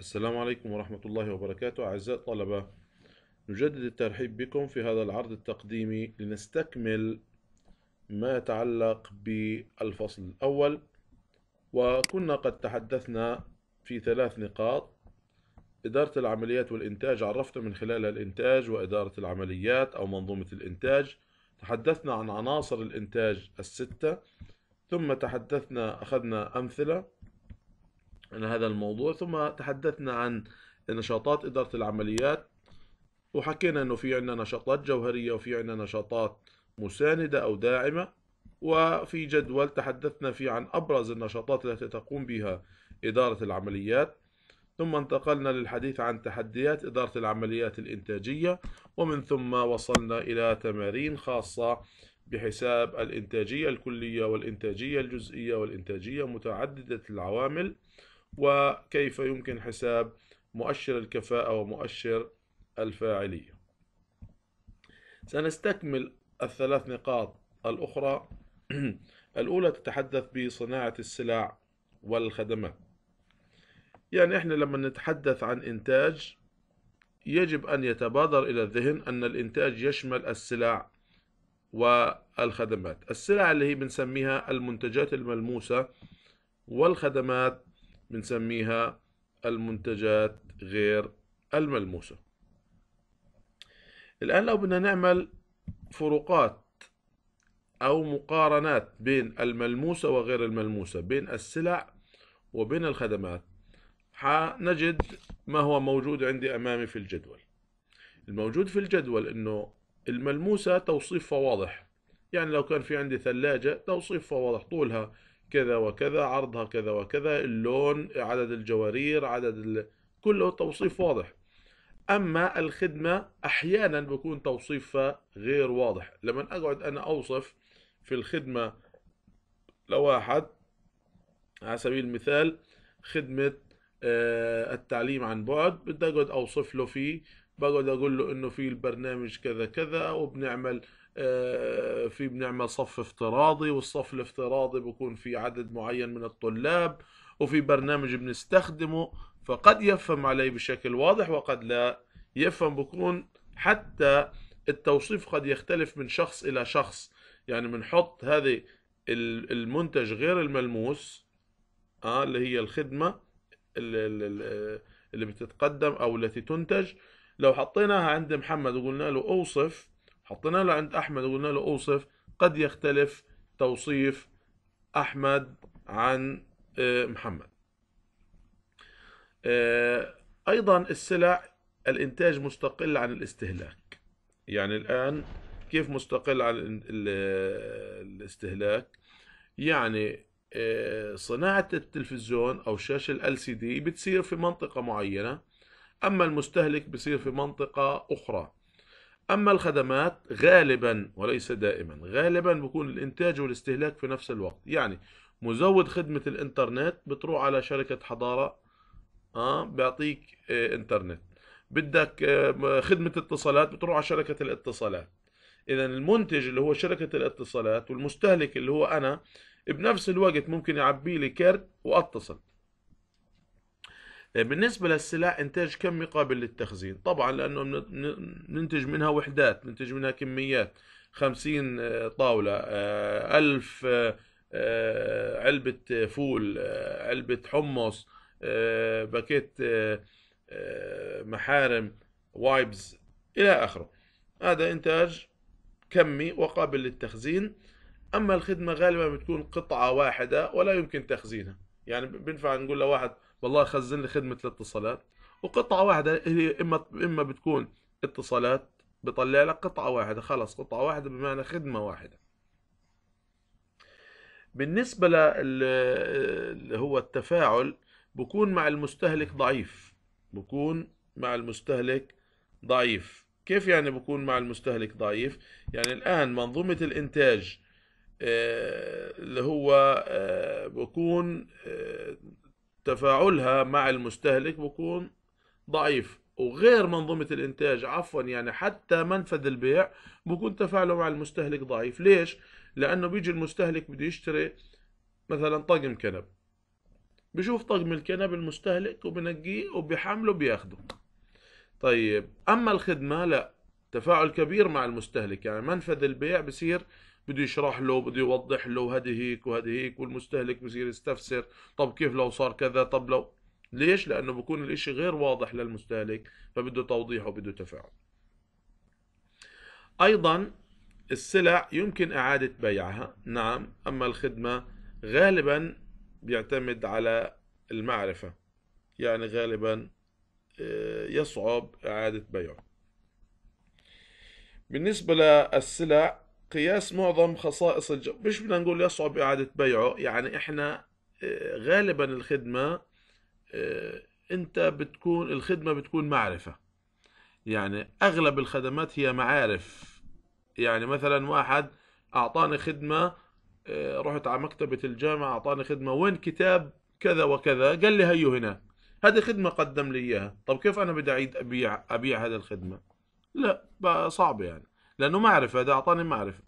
السلام عليكم ورحمة الله وبركاته أعزائي الطلبة نجدد الترحيب بكم في هذا العرض التقديمي لنستكمل ما يتعلق بالفصل الأول وكنا قد تحدثنا في ثلاث نقاط إدارة العمليات والإنتاج عرفنا من خلالها الإنتاج وإدارة العمليات أو منظومة الإنتاج تحدثنا عن عناصر الإنتاج الستة ثم تحدثنا أخذنا أمثلة عن هذا الموضوع ثم تحدثنا عن نشاطات إدارة العمليات وحكينا أنه في عندنا نشاطات جوهرية وفي عندنا نشاطات مساندة أو داعمة وفي جدول تحدثنا فيه عن أبرز النشاطات التي تقوم بها إدارة العمليات ثم انتقلنا للحديث عن تحديات إدارة العمليات الإنتاجية ومن ثم وصلنا إلى تمارين خاصة بحساب الإنتاجية الكلية والإنتاجية الجزئية والإنتاجية متعددة العوامل وكيف يمكن حساب مؤشر الكفاءة ومؤشر الفاعلية سنستكمل الثلاث نقاط الأخرى الأولى تتحدث بصناعة السلع والخدمات يعني إحنا لما نتحدث عن إنتاج يجب أن يتبادر إلى الذهن أن الإنتاج يشمل السلع والخدمات السلع اللي هي بنسميها المنتجات الملموسة والخدمات بنسميها المنتجات غير الملموسة الآن لو بدنا نعمل فروقات أو مقارنات بين الملموسة وغير الملموسة بين السلع وبين الخدمات حنجد ما هو موجود عندي أمامي في الجدول الموجود في الجدول أنه الملموسة توصيفها واضح يعني لو كان في عندي ثلاجة توصيفها واضح طولها كذا وكذا عرضها كذا وكذا اللون عدد الجوارير عدد ال... كله توصيف واضح اما الخدمه احيانا بكون توصيفها غير واضح لما اقعد انا اوصف في الخدمه لواحد على سبيل المثال خدمه آه، التعليم عن بعد بدي اقعد اوصف له فيه بقعد اقول له انه في البرنامج كذا كذا وبنعمل آه، في بنعمل صف افتراضي والصف الافتراضي بكون في عدد معين من الطلاب وفي برنامج بنستخدمه فقد يفهم عليه بشكل واضح وقد لا يفهم بكون حتى التوصيف قد يختلف من شخص إلى شخص يعني بنحط هذه المنتج غير الملموس آه اللي هي الخدمة اللي, اللي بتتقدم أو التي تنتج لو حطيناها عند محمد وقلنا له أوصف حطينا له عند احمد وقلنا له اوصف قد يختلف توصيف احمد عن آه، محمد آه، ايضا السلع الانتاج مستقل عن الاستهلاك يعني الان كيف مستقل عن الاستهلاك يعني آه، صناعة التلفزيون أو الشاشة ال دي بتصير في منطقة معينة أما المستهلك بصير في منطقة أخرى أما الخدمات غالبا وليس دائما غالبا بكون الإنتاج والاستهلاك في نفس الوقت يعني مزود خدمة الإنترنت بتروح على شركة حضارة آه بيعطيك آه إنترنت بدك آه خدمة اتصالات بتروح على شركة الاتصالات إذا المنتج اللي هو شركة الاتصالات والمستهلك اللي هو أنا بنفس الوقت ممكن يعبي لي كارت وأتصل بالنسبة للسلع إنتاج كمي قابل للتخزين طبعا لأنه ننتج منها وحدات ننتج منها كميات خمسين آه، طاولة آه، ألف آه، علبة فول علبة حمص باكيت محارم وايبز إلى آخره هذا إنتاج كمي وقابل للتخزين أما الخدمة غالبا بتكون قطعة واحدة ولا يمكن تخزينها يعني بينفع نقول لواحد والله خزن لي خدمه الاتصالات وقطعه واحده هي اما اما بتكون اتصالات بطلع لك قطعه واحده خلص قطعه واحده بمعنى خدمه واحده بالنسبه اللي هو التفاعل بكون مع المستهلك ضعيف بكون مع المستهلك ضعيف كيف يعني بكون مع المستهلك ضعيف يعني الآن منظومة الإنتاج آه، اللي هو آه، بكون آه، تفاعلها مع المستهلك بكون ضعيف وغير منظومة الإنتاج عفوا يعني حتى منفذ البيع بكون تفاعله مع المستهلك ضعيف ليش؟ لأنه بيجي المستهلك بده يشتري مثلا طقم كنب بشوف طقم الكنب المستهلك وبنقيه وبحمله بياخده طيب أما الخدمة لا تفاعل كبير مع المستهلك يعني منفذ البيع بصير بده يشرح له بده يوضح له هذه هيك وهذه هيك والمستهلك بصير يستفسر طب كيف لو صار كذا طب لو ليش لانه بكون الاشي غير واضح للمستهلك فبده توضيح وبده تفاعل ايضا السلع يمكن اعادة بيعها نعم اما الخدمة غالبا بيعتمد على المعرفة يعني غالبا آه، يصعب اعادة بيعه بالنسبة للسلع قياس معظم خصائص الجو مش بدنا نقول يصعب إعادة بيعه يعني إحنا آه، غالبا الخدمة آه، أنت بتكون الخدمة بتكون معرفة يعني أغلب الخدمات هي معارف يعني مثلا واحد أعطاني خدمة آه، رحت على مكتبة الجامعة أعطاني خدمة وين كتاب كذا وكذا قال لي هيو هنا هذه خدمة قدم لي إياها طب كيف أنا بدي أعيد أبيع أبيع هذه الخدمة لا صعب يعني لأنه معرفة هذا أعطاني معرفة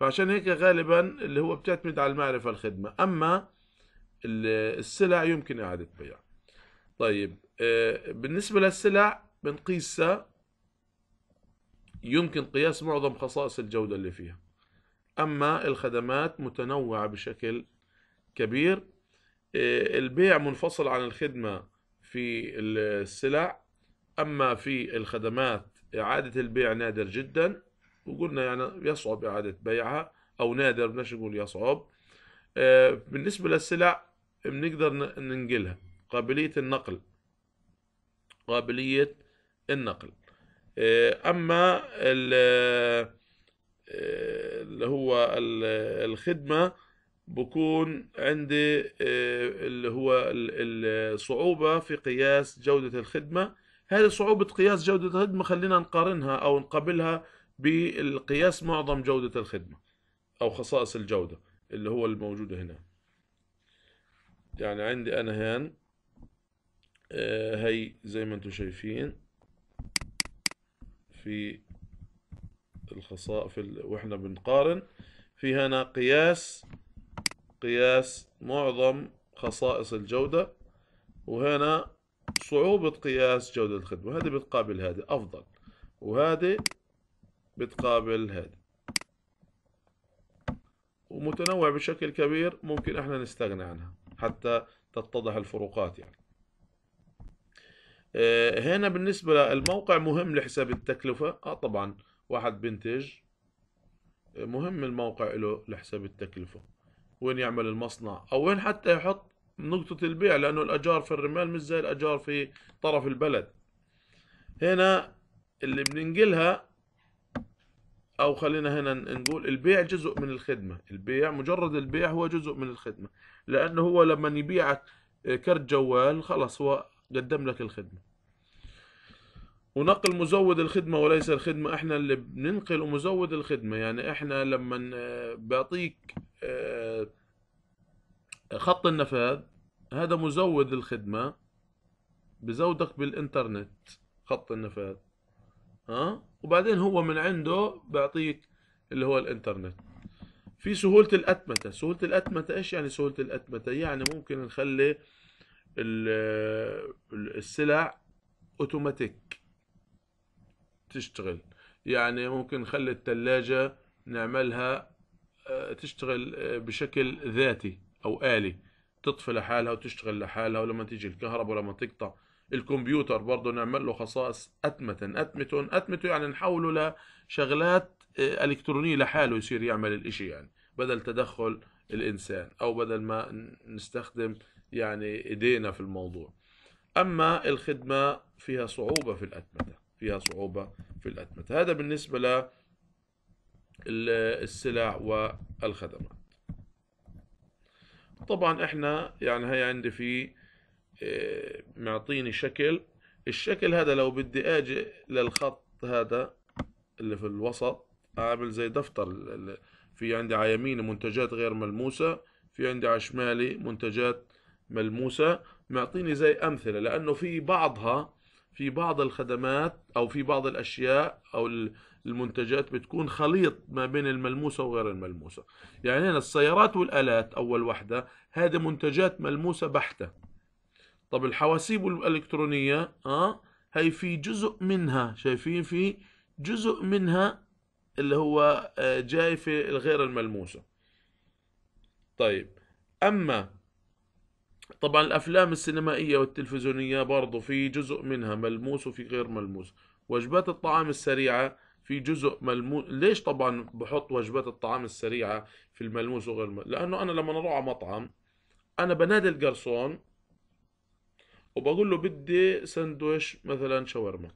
فعشان هيك غالبا اللي هو بتعتمد على المعرفة الخدمة أما السلع يمكن إعادة بيع طيب آه، بالنسبة للسلع بنقيسها يمكن قياس معظم خصائص الجودة اللي فيها أما الخدمات متنوعة بشكل كبير آه، البيع منفصل عن الخدمة في السلع أما في الخدمات إعادة البيع نادر جدا وقلنا يعني يصعب إعادة بيعها أو نادر بدناش نقول يصعب آه، بالنسبة للسلع بنقدر ننقلها قابلية النقل قابلية النقل آه، أما آه، اللي هو الخدمة بكون عندي اللي هو الصعوبة في قياس جودة الخدمة هذه صعوبة قياس جودة الخدمة خلينا نقارنها أو نقابلها بالقياس معظم جودة الخدمة أو خصائص الجودة اللي هو الموجودة هنا يعني عندي أنا هان آه، هي زي ما انتم شايفين في الخصائص في ال... واحنا بنقارن في هنا قياس قياس معظم خصائص الجودة وهنا صعوبة قياس جودة الخدمة هذه بتقابل هذه أفضل وهذه بتقابل هذه ومتنوع بشكل كبير ممكن احنا نستغنى عنها حتى تتضح الفروقات يعني آه، هنا بالنسبة للموقع مهم لحساب التكلفة اه طبعا واحد بنتج آه، مهم الموقع له لحساب التكلفة وين يعمل المصنع او وين حتى يحط نقطة البيع لأنه الأجار في الرمال مش زي الأجار في طرف البلد هنا اللي بننقلها أو خلينا هنا نقول البيع جزء من الخدمة البيع مجرد البيع هو جزء من الخدمة لأنه هو لما يبيعك كرت جوال خلاص هو قدم لك الخدمة ونقل مزود الخدمة وليس الخدمة احنا اللي بننقل مزود الخدمة يعني احنا لما بعطيك اه خط النفاذ هذا مزود الخدمة بزودك بالإنترنت خط النفاذ ها وبعدين هو من عنده بيعطيك اللي هو الإنترنت في سهولة الأتمتة سهولة الأتمتة إيش يعني سهولة الأتمتة يعني ممكن نخلي السلع أوتوماتيك تشتغل يعني ممكن نخلي التلاجة نعملها آه، تشتغل آه، بشكل ذاتي او آلة تطفي لحالها وتشتغل لحالها ولما تيجي الكهرباء ولما تقطع الكمبيوتر برضه نعمل له خصائص اتمتة اتمتة اتمتة يعني نحوله لشغلات آه، إلكترونية لحاله يصير يعمل الإشي يعني بدل تدخل الإنسان أو بدل ما نستخدم يعني إيدينا في الموضوع أما الخدمة فيها صعوبة في الأتمتة فيها صعوبة في الأتمتة هذا بالنسبة للسلع والخدمات طبعا احنا يعني هي عندي في آه، معطيني شكل الشكل هذا لو بدي اجي للخط هذا اللي في الوسط اعمل زي دفتر في عندي على يميني منتجات غير ملموسة في عندي على شمالي منتجات ملموسة معطيني زي امثلة لانه في بعضها في بعض الخدمات او في بعض الاشياء او المنتجات بتكون خليط ما بين الملموسة وغير الملموسة يعني هنا السيارات والآلات أول وحدة هذه منتجات ملموسة بحتة طب الحواسيب الإلكترونية آه هي في جزء منها شايفين في جزء منها اللي هو آه، جاي في الغير الملموسة طيب أما طبعا الأفلام السينمائية والتلفزيونية برضو في جزء منها ملموس وفي غير ملموس وجبات الطعام السريعة في جزء ملموس ليش طبعا بحط وجبات الطعام السريعه في الملموس وغير الملموس؟ لانه انا لما اروح على مطعم انا بنادي الجرسون وبقول له بدي سندويش مثلا شاورما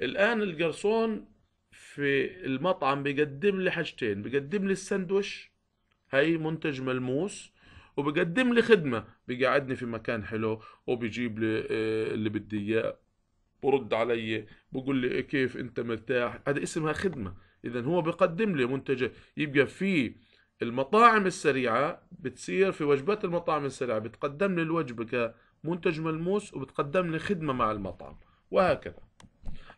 الان الجرسون في المطعم بيقدم لي حاجتين بيقدم لي السندويش هي منتج ملموس وبقدم لي خدمه بيقعدني في مكان حلو وبيجيب لي آه، اللي بدي اياه برد علي بقول لي إيه، كيف انت مرتاح هذا اسمها خدمه اذا هو بقدم لي منتجات يبقى في المطاعم السريعه بتصير في وجبات المطاعم السريعه بتقدم لي الوجبه كمنتج ملموس وبتقدم لي خدمه مع المطعم وهكذا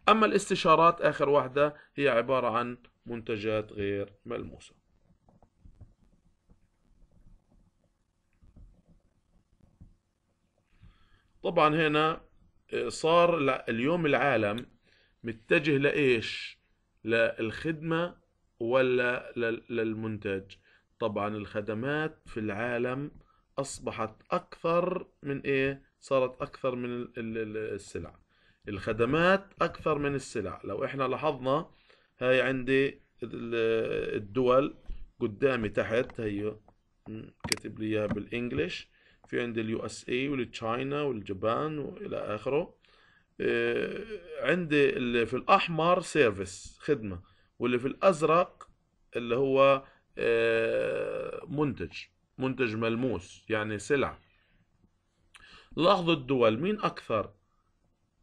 اما الاستشارات اخر واحده هي عباره عن منتجات غير ملموسه طبعا هنا صار اليوم العالم متجه لايش؟ للخدمه ولا للمنتج؟ طبعا الخدمات في العالم اصبحت اكثر من ايه؟ صارت اكثر من السلع. الخدمات اكثر من السلع، لو احنا لاحظنا هاي عندي الدول قدامي تحت هي كاتب لي اياها بالانجلش في عند اليو اس اي والتشاينا والجبان والى اخره آه، عند اللي في الاحمر سيرفيس خدمه واللي في الازرق اللي هو آه، منتج منتج ملموس يعني سلعه لاحظوا الدول مين اكثر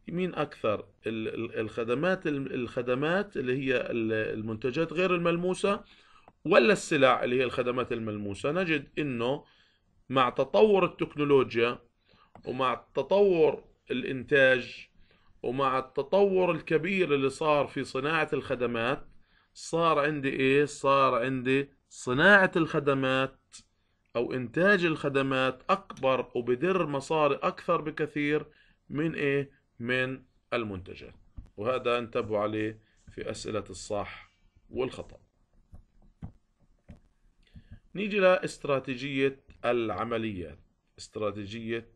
مين اكثر الخدمات الخدمات اللي هي المنتجات غير الملموسه ولا السلع اللي هي الخدمات الملموسه نجد انه مع تطور التكنولوجيا ومع تطور الانتاج ومع التطور الكبير اللي صار في صناعة الخدمات صار عندي ايه صار عندي صناعة الخدمات او انتاج الخدمات اكبر وبدر مصاري اكثر بكثير من ايه من المنتجات وهذا انتبهوا عليه في اسئلة الصح والخطأ نيجي لاستراتيجية العمليات استراتيجية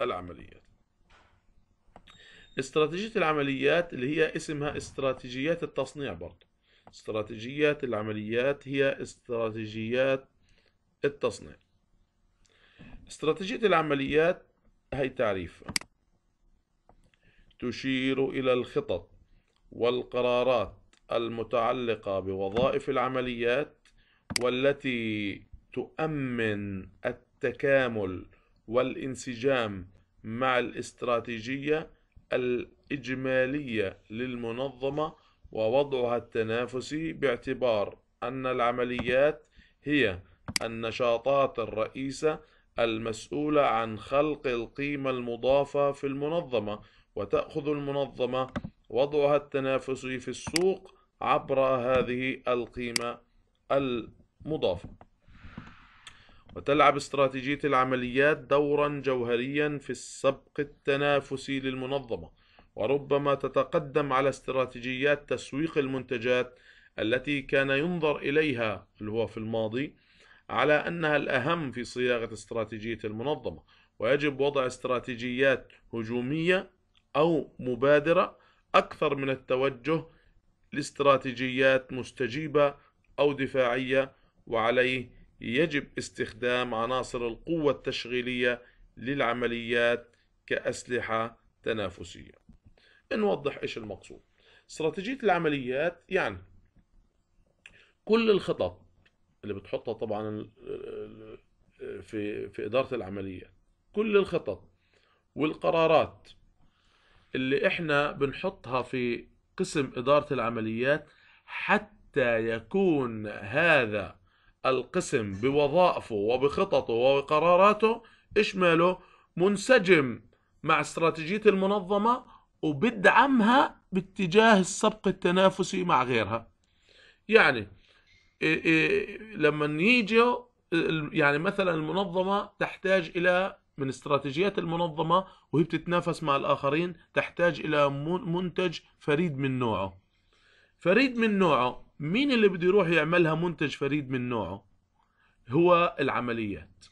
العمليات استراتيجية العمليات اللي هي اسمها استراتيجيات التصنيع برضو استراتيجيات العمليات هي استراتيجيات التصنيع استراتيجية العمليات هي تعريفها تشير إلى الخطط والقرارات المتعلقة بوظائف العمليات والتي تؤمن التكامل والانسجام مع الاستراتيجية الإجمالية للمنظمة ووضعها التنافسي باعتبار أن العمليات هي النشاطات الرئيسة المسؤولة عن خلق القيمة المضافة في المنظمة وتأخذ المنظمة وضعها التنافسي في السوق عبر هذه القيمة المضافة وتلعب استراتيجية العمليات دورا جوهريا في السبق التنافسي للمنظمة وربما تتقدم على استراتيجيات تسويق المنتجات التي كان ينظر إليها اللي هو في الماضي على أنها الأهم في صياغة استراتيجية المنظمة ويجب وضع استراتيجيات هجومية أو مبادرة أكثر من التوجه لاستراتيجيات مستجيبة أو دفاعية وعليه يجب استخدام عناصر القوة التشغيلية للعمليات كأسلحة تنافسية نوضح إيش المقصود استراتيجية العمليات يعني كل الخطط اللي بتحطها طبعا في في إدارة العمليات كل الخطط والقرارات اللي احنا بنحطها في قسم إدارة العمليات حتى يكون هذا القسم بوظائفه وبخططه وبقراراته اشماله منسجم مع استراتيجية المنظمة وبدعمها باتجاه السبق التنافسي مع غيرها يعني إيه، إيه، لما يجي يعني مثلا المنظمة تحتاج إلى من استراتيجيات المنظمة وهي بتتنافس مع الآخرين تحتاج إلى منتج فريد من نوعه فريد من نوعه مين اللي بده يروح يعملها منتج فريد من نوعه هو العمليات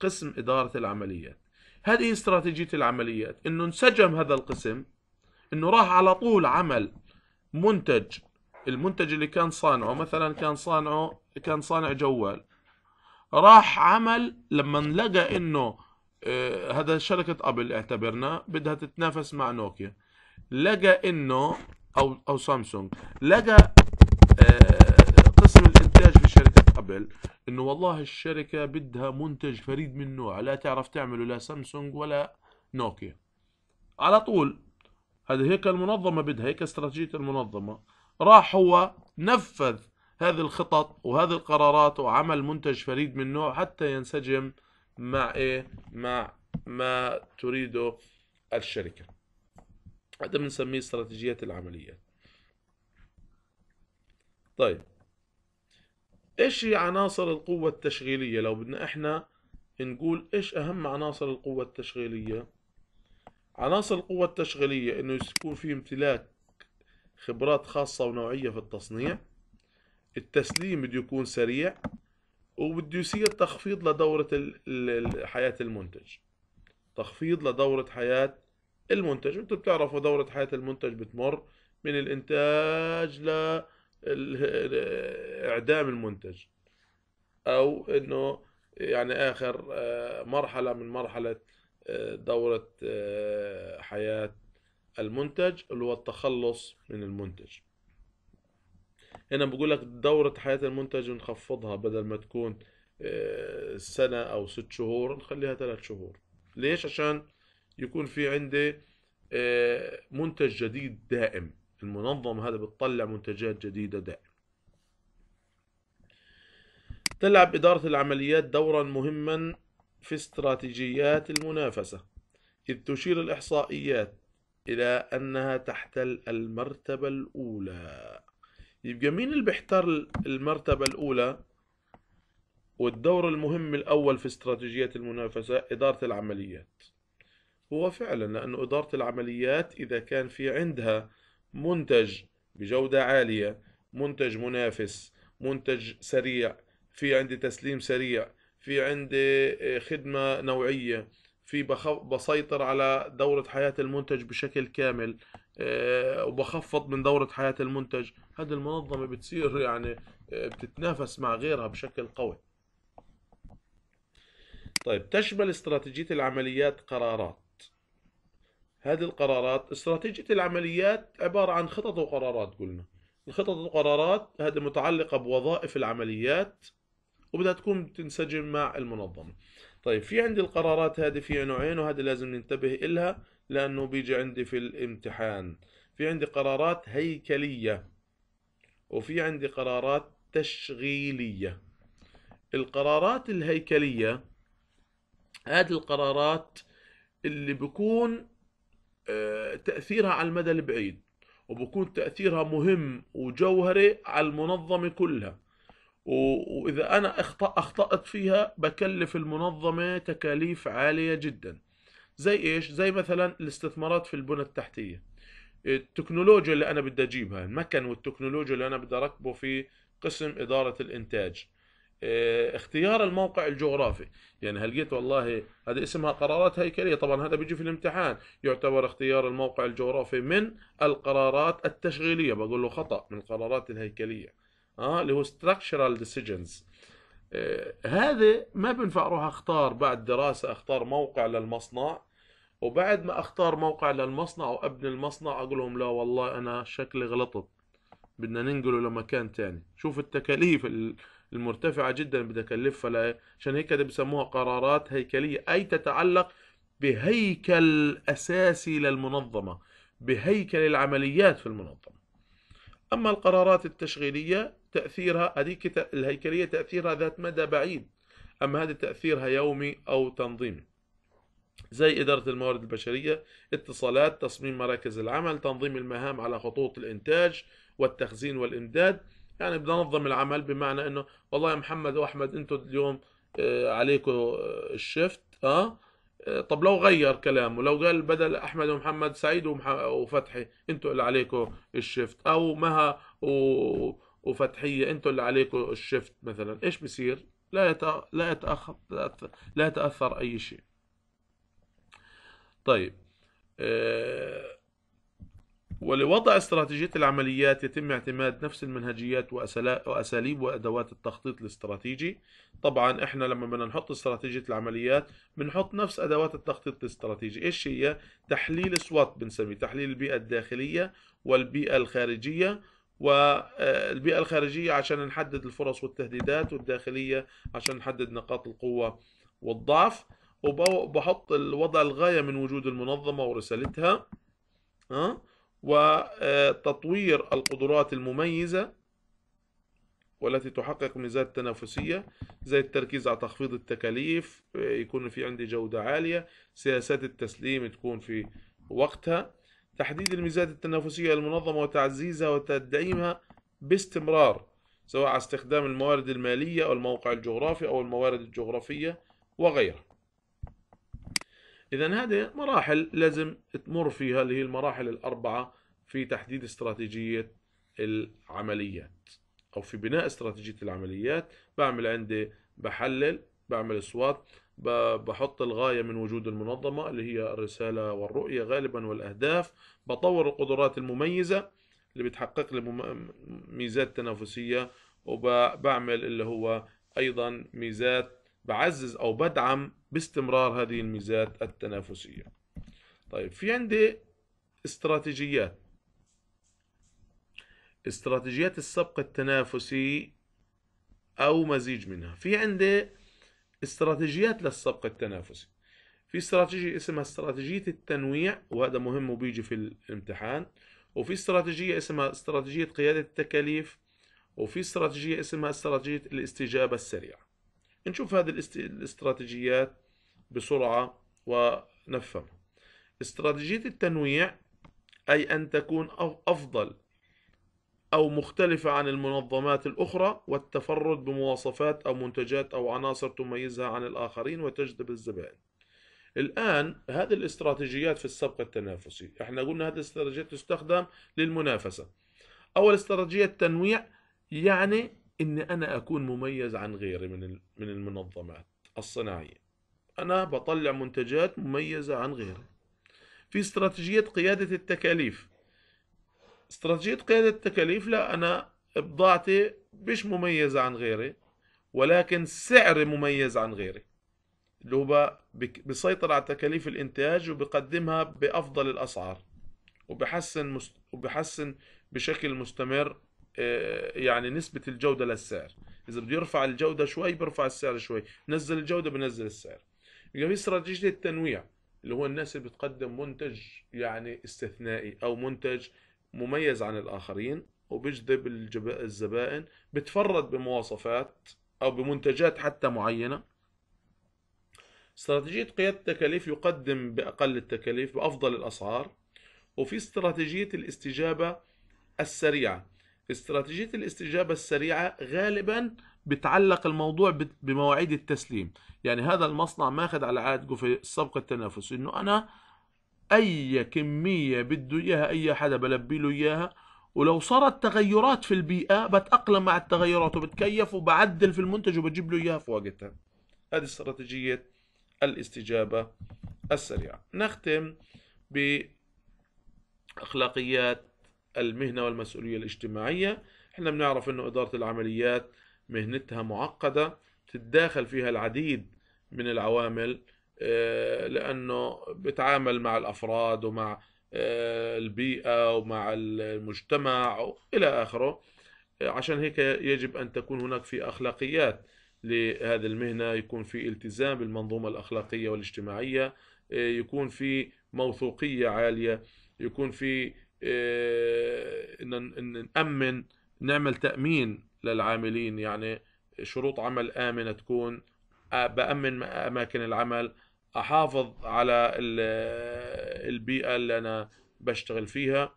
قسم إدارة العمليات هذه استراتيجية العمليات انه انسجم هذا القسم انه راح على طول عمل منتج المنتج اللي كان صانعه مثلا كان صانعه كان صانع جوال راح عمل لما لقى انه آه، هذا شركة ابل اعتبرنا بدها تتنافس مع نوكيا لقى انه او او سامسونج لقى قبل انه والله الشركه بدها منتج فريد من نوعه لا تعرف تعمله لا سامسونج ولا نوكيا على طول هذه هيك المنظمه بدها هيك استراتيجيه المنظمه راح هو نفذ هذه الخطط وهذه القرارات وعمل منتج فريد من نوعه حتى ينسجم مع ايه مع ما تريده الشركه هذا بنسميه استراتيجيه العمليات طيب ايش هي عناصر القوة التشغيلية لو بدنا احنا نقول ايش اهم عناصر القوة التشغيلية عناصر القوة التشغيلية انه يكون في امتلاك خبرات خاصة ونوعية في التصنيع التسليم بده يكون سريع وبده يصير تخفيض لدورة حياة المنتج تخفيض لدورة حياة المنتج انتم بتعرفوا دورة حياة المنتج بتمر من الانتاج ل اعدام المنتج او انه يعني اخر آه، مرحله من مرحله آه، دوره آه، حياه المنتج اللي هو التخلص من المنتج هنا بقول لك دوره حياه المنتج نخفضها بدل ما تكون سنه او ست شهور نخليها ثلاث شهور ليش عشان يكون في عندي منتج جديد دائم المنظمة هذا بتطلع منتجات جديدة دائما تلعب إدارة العمليات دورا مهما في استراتيجيات المنافسة إذ تشير الإحصائيات إلى أنها تحتل المرتبة الأولى يبقى مين اللي بيحتار المرتبة الأولى والدور المهم الأول في استراتيجيات المنافسة إدارة العمليات هو فعلا لأن إدارة العمليات إذا كان في عندها منتج بجودة عالية منتج منافس منتج سريع في عندي تسليم سريع في عندي آه، خدمة نوعية في بسيطر على دورة حياة المنتج بشكل كامل آه، وبخفض من دورة حياة المنتج هذه المنظمة بتصير يعني آه، بتتنافس مع غيرها بشكل قوي طيب تشمل استراتيجية العمليات قرارات هذه القرارات استراتيجية العمليات عبارة عن خطط وقرارات قلنا الخطط والقرارات هذه متعلقة بوظائف العمليات وبدها تكون تنسجم مع المنظمة طيب في عندي القرارات هذه فيها نوعين وهذه لازم ننتبه إلها لأنه بيجي عندي في الامتحان في عندي قرارات هيكلية وفي عندي قرارات تشغيلية القرارات الهيكلية هذه القرارات اللي بكون آه، تاثيرها على المدى البعيد وبكون تاثيرها مهم وجوهري على المنظمه كلها واذا انا اخطات فيها بكلف المنظمه تكاليف عاليه جدا زي ايش زي مثلا الاستثمارات في البنى التحتيه التكنولوجيا اللي انا بدي اجيبها المكن والتكنولوجيا اللي انا بدي اركبه في قسم اداره الانتاج آه، اختيار الموقع الجغرافي يعني هل قلت والله هذه اسمها قرارات هيكلية طبعا هذا بيجي في الامتحان يعتبر اختيار الموقع الجغرافي من القرارات التشغيلية بقول له خطأ من القرارات الهيكلية اه اللي هو structural decisions آه، هذا ما بنفع اروح اختار بعد دراسة اختار موقع للمصنع وبعد ما اختار موقع للمصنع وابني المصنع اقول لهم لا والله انا شكلي غلطت بدنا ننقله لمكان تاني شوف التكاليف المرتفعة جدا بدها فلا عشان هيك ده بيسموها قرارات هيكلية أي تتعلق بهيكل أساسي للمنظمة بهيكل العمليات في المنظمة أما القرارات التشغيلية تأثيرها هذيك الهيكلية تأثيرها ذات مدى بعيد أما هذا تأثيرها يومي أو تنظيمي زي إدارة الموارد البشرية اتصالات تصميم مراكز العمل تنظيم المهام على خطوط الإنتاج والتخزين والإمداد يعني بدنا ننظم العمل بمعنى انه والله يا محمد واحمد انتم اليوم آه، عليكم آه، الشفت آه،, اه طب لو غير كلامه لو قال بدل احمد ومحمد سعيد وفتحي انتوا اللي عليكم الشفت او مها وفتحيه انتوا اللي عليكم الشفت مثلا ايش بصير لا يتأخر لا يتأخر لا يتاثر اي شيء طيب ولوضع استراتيجية العمليات يتم اعتماد نفس المنهجيات وأساليب وأدوات التخطيط الاستراتيجي طبعا احنا لما بدنا نحط استراتيجية العمليات بنحط نفس أدوات التخطيط الاستراتيجي ايش هي تحليل سوات بنسميه تحليل البيئة الداخلية والبيئة الخارجية والبيئة آه، الخارجية عشان نحدد الفرص والتهديدات والداخلية عشان نحدد نقاط القوة والضعف وبحط الوضع الغاية من وجود المنظمة ورسالتها ها أه؟ وتطوير القدرات المميزة والتي تحقق ميزات تنافسية زي التركيز على تخفيض التكاليف يكون في عندي جودة عالية سياسات التسليم تكون في وقتها تحديد الميزات التنافسية المنظمة وتعزيزها وتدعيمها باستمرار سواء على استخدام الموارد المالية أو الموقع الجغرافي أو الموارد الجغرافية وغيرها إذا هذه مراحل لازم تمر فيها اللي هي المراحل الأربعة في تحديد استراتيجية العمليات أو في بناء استراتيجية العمليات بعمل عندي بحلل بعمل سوات بحط الغاية من وجود المنظمة اللي هي الرسالة والرؤية غالبا والأهداف بطور القدرات المميزة اللي بتحقق لي ميزات تنافسية وبعمل اللي هو أيضا ميزات بعزز أو بدعم باستمرار هذه الميزات التنافسية طيب في عندي استراتيجيات استراتيجيات السبق التنافسي أو مزيج منها في عندي استراتيجيات للسبق التنافسي في استراتيجية اسمها استراتيجية التنويع وهذا مهم وبيجي في الامتحان وفي استراتيجية اسمها استراتيجية قيادة التكاليف وفي استراتيجية اسمها استراتيجية الاستجابة السريعة نشوف هذه الاستراتيجيات بسرعة ونفهمها استراتيجية التنويع أي أن تكون أفضل أو مختلفة عن المنظمات الأخرى والتفرد بمواصفات أو منتجات أو عناصر تميزها عن الآخرين وتجذب الزبائن الآن هذه الاستراتيجيات في السبق التنافسي احنا قلنا هذه الاستراتيجيات تستخدم للمنافسة أول استراتيجية التنويع يعني أن أنا أكون مميز عن غيري من من المنظمات الصناعية أنا بطلع منتجات مميزة عن غيري في استراتيجية قيادة التكاليف استراتيجية قيادة التكاليف لا أنا بضاعتي مش مميزة عن غيري ولكن سعري مميز عن غيري اللي هو بيسيطر على تكاليف الإنتاج وبيقدمها بأفضل الأسعار وبحسن مست... وبحسن بشكل مستمر آه، يعني نسبة الجودة للسعر إذا بده يرفع الجودة شوي برفع السعر شوي نزل الجودة بنزل السعر يبقى في استراتيجية التنويع اللي هو الناس اللي بتقدم منتج يعني استثنائي أو منتج مميز عن الآخرين وبجذب الزبائن بتفرد بمواصفات أو بمنتجات حتى معينة استراتيجية قيادة التكاليف يقدم بأقل التكاليف بأفضل الأسعار وفي استراتيجية الاستجابة السريعة استراتيجية الاستجابة السريعة غالبا بتعلق الموضوع بمواعيد التسليم يعني هذا المصنع ماخذ على عاتقه في السبق التنافسي انه انا اي كميه بده اياها اي حدا بلبي له اياها ولو صارت تغيرات في البيئه بتاقلم مع التغيرات وبتكيف وبعدل في المنتج وبجيب له اياها في وقتها هذه استراتيجيه الاستجابه السريعه نختم باخلاقيات المهنه والمسؤوليه الاجتماعيه احنا بنعرف انه اداره العمليات مهنتها معقده تتداخل فيها العديد من العوامل آه، لانه بتعامل مع الافراد ومع آه، البيئه ومع المجتمع الى اخره عشان هيك يجب ان تكون هناك في اخلاقيات لهذه المهنه يكون في التزام بالمنظومه الاخلاقيه والاجتماعيه آه، يكون في موثوقيه عاليه يكون في ان نامن نعمل تامين للعاملين يعني شروط عمل امنه تكون بامن اماكن العمل احافظ على البيئه اللي انا بشتغل فيها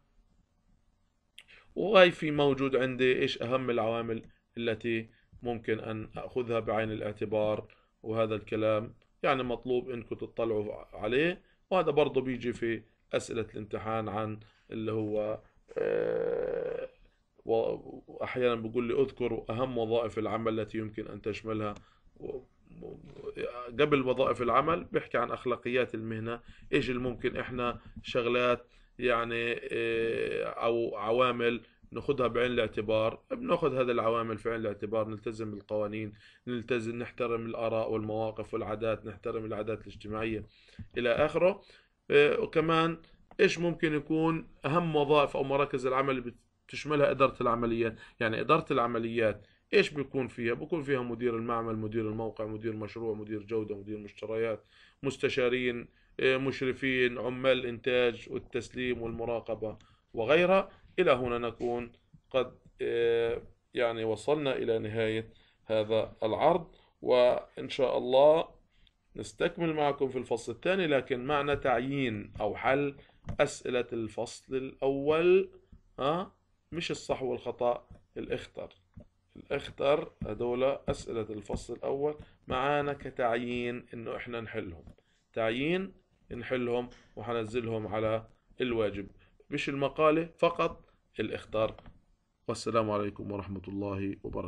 وهي في موجود عندي ايش اهم العوامل التي ممكن ان اخذها بعين الاعتبار وهذا الكلام يعني مطلوب انكم تطلعوا عليه وهذا برضه بيجي في اسئله الامتحان عن اللي هو آه، واحيانا بيقول لي اذكر اهم وظائف العمل التي يمكن ان تشملها قبل وظائف العمل بيحكي عن اخلاقيات المهنه ايش اللي ممكن احنا شغلات يعني إيه، او عوامل ناخذها بعين الاعتبار بناخذ هذه العوامل في عين الاعتبار نلتزم بالقوانين نلتزم نحترم الاراء والمواقف والعادات نحترم العادات الاجتماعيه الى اخره إيه، وكمان ايش ممكن يكون اهم وظائف او مراكز العمل اللي بتشملها اداره العمليات يعني اداره العمليات ايش بيكون فيها بيكون فيها مدير المعمل مدير الموقع مدير مشروع مدير جودة مدير مشتريات مستشارين آه، مشرفين عمال الانتاج والتسليم والمراقبة وغيرها الى هنا نكون قد آه، يعني وصلنا الى نهاية هذا العرض وان شاء الله نستكمل معكم في الفصل الثاني لكن معنى تعيين او حل اسئلة الفصل الاول ها آه، مش الصح والخطأ الاختر اختر هذول اسئله الفصل الاول معانا كتعيين انه احنا نحلهم تعيين نحلهم وحنزلهم على الواجب مش المقاله فقط الاختار والسلام عليكم ورحمه الله وبركاته